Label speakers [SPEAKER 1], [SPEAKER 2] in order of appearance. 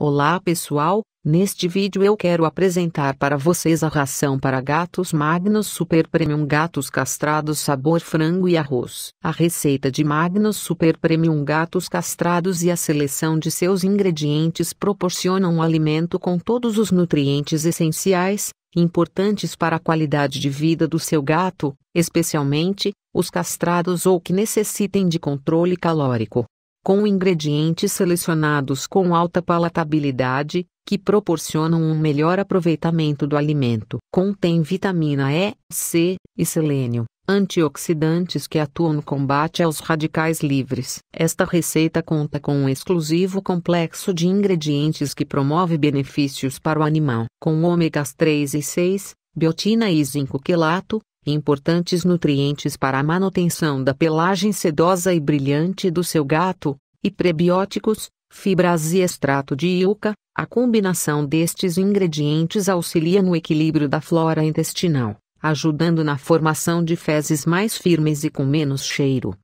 [SPEAKER 1] Olá pessoal, neste vídeo eu quero apresentar para vocês a ração para gatos Magnus Super Premium Gatos Castrados Sabor Frango e Arroz. A receita de Magnus Super Premium Gatos Castrados e a seleção de seus ingredientes proporcionam um alimento com todos os nutrientes essenciais, importantes para a qualidade de vida do seu gato, especialmente os castrados ou que necessitem de controle calórico com ingredientes selecionados com alta palatabilidade, que proporcionam um melhor aproveitamento do alimento. Contém vitamina E, C e selênio, antioxidantes que atuam no combate aos radicais livres. Esta receita conta com um exclusivo complexo de ingredientes que promove benefícios para o animal, com ômegas 3 e 6, biotina e zinco quelato, importantes nutrientes para a manutenção da pelagem sedosa e brilhante do seu gato, e prebióticos, fibras e extrato de iuca, a combinação destes ingredientes auxilia no equilíbrio da flora intestinal, ajudando na formação de fezes mais firmes e com menos cheiro.